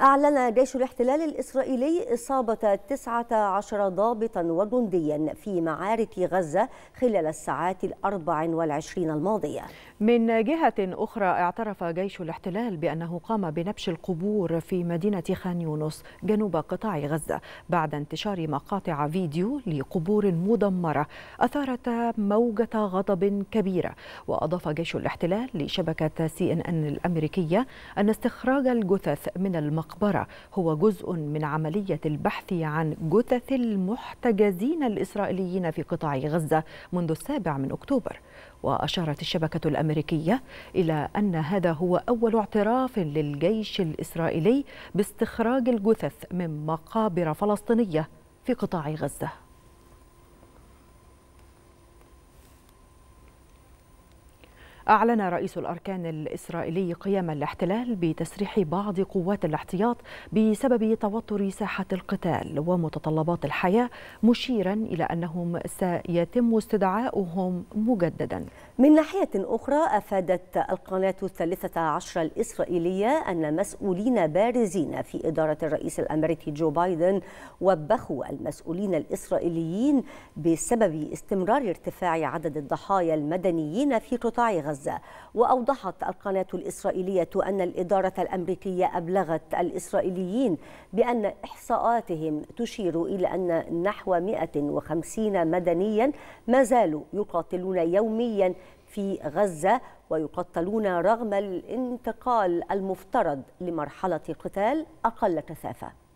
أعلن جيش الاحتلال الإسرائيلي إصابة 19 ضابطا وجنديا في معارك غزة خلال الساعات الأربع والعشرين الماضية من جهة أخرى اعترف جيش الاحتلال بأنه قام بنبش القبور في مدينة خان يونس جنوب قطاع غزة بعد انتشار مقاطع فيديو لقبور مدمرة أثارت موجة غضب كبيرة وأضاف جيش الاحتلال لشبكة سي إن إن الأمريكية أن استخراج الجثث من المقاطع المقبرة هو جزء من عملية البحث عن جثث المحتجزين الإسرائيليين في قطاع غزة منذ السابع من أكتوبر وأشارت الشبكة الأمريكية إلى أن هذا هو أول اعتراف للجيش الإسرائيلي باستخراج الجثث من مقابر فلسطينية في قطاع غزة أعلن رئيس الأركان الإسرائيلي قيام الاحتلال بتسريح بعض قوات الاحتياط بسبب توتر ساحة القتال ومتطلبات الحياة مشيرا إلى أنهم سيتم استدعاؤهم مجددا من ناحية أخرى أفادت القناة الثالثة عشر الإسرائيلية أن مسؤولين بارزين في إدارة الرئيس الأمريكي جو بايدن وبخوا المسؤولين الإسرائيليين بسبب استمرار ارتفاع عدد الضحايا المدنيين في قطاع غزة غزة وأوضحت القناة الإسرائيلية أن الإدارة الأمريكية أبلغت الإسرائيليين بأن إحصاءاتهم تشير إلى أن نحو 150 مدنيا ما زالوا يقاتلون يوميا في غزة ويقتلون رغم الانتقال المفترض لمرحلة قتال أقل كثافة